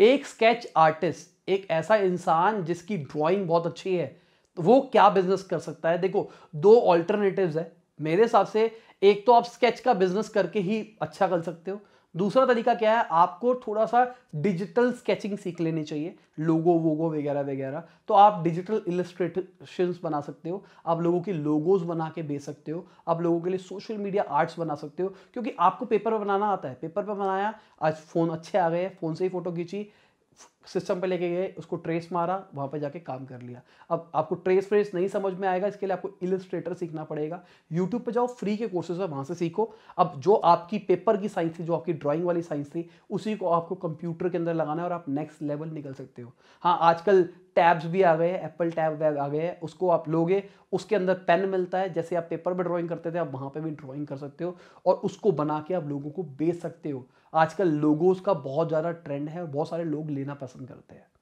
एक sketch artist एक ऐसा इंसान जिसकी ड्राइंग बहुत अच्छी है तो वो क्या बिजनेस कर सकता है देखो दो ऑल्टरनेटिव्स है मेरे हिसाब से एक तो आप स्केच का बिजनेस करके ही अच्छा कर सकते हो दूसरा तरीका क्या है आपको थोड़ा सा डिजिटल स्केचिंग सीख लेनी चाहिए लोगो वोगो वगैरह वगैरह तो आप डिजिटल इलस्ट्रेशंस बना सकते हो आप लोगों के लोगोज बना के बेच सकते हो आप लोगों के लिए सोशल मीडिया आर्ट्स बना सकते हो क्योंकि आपको पेपर पर बनाना आता है पेपर पर बनाया आज फ़ोन अच्छे आ गए हैं फ़ोन से ही फ़ोटो खींची सिस्टम पे लेके गए उसको ट्रेस मारा वहाँ पे जाके काम कर लिया अब आपको ट्रेस फ्रेस नहीं समझ में आएगा इसके लिए आपको इलस्ट्रेटर सीखना पड़ेगा यूट्यूब पे जाओ फ्री के कोर्सेज है वहाँ से सीखो अब जो आपकी पेपर की साइंस थी जो आपकी ड्राइंग वाली साइंस थी उसी को आपको कंप्यूटर के अंदर लगाना है और आप नेक्स्ट लेवल निकल सकते हो हाँ आजकल टैब्स भी आ गए हैं एप्पल टैब वैब आ गए हैं उसको आप लोगे उसके अंदर पेन मिलता है जैसे आप पेपर पर ड्राइंग करते थे आप वहाँ पर भी ड्राइंग कर सकते हो और उसको बना के आप लोगों को बेच सकते हो आजकल लोगोज़ का बहुत ज़्यादा ट्रेंड है और बहुत सारे लोग लेना पसंद पसंद करते हैं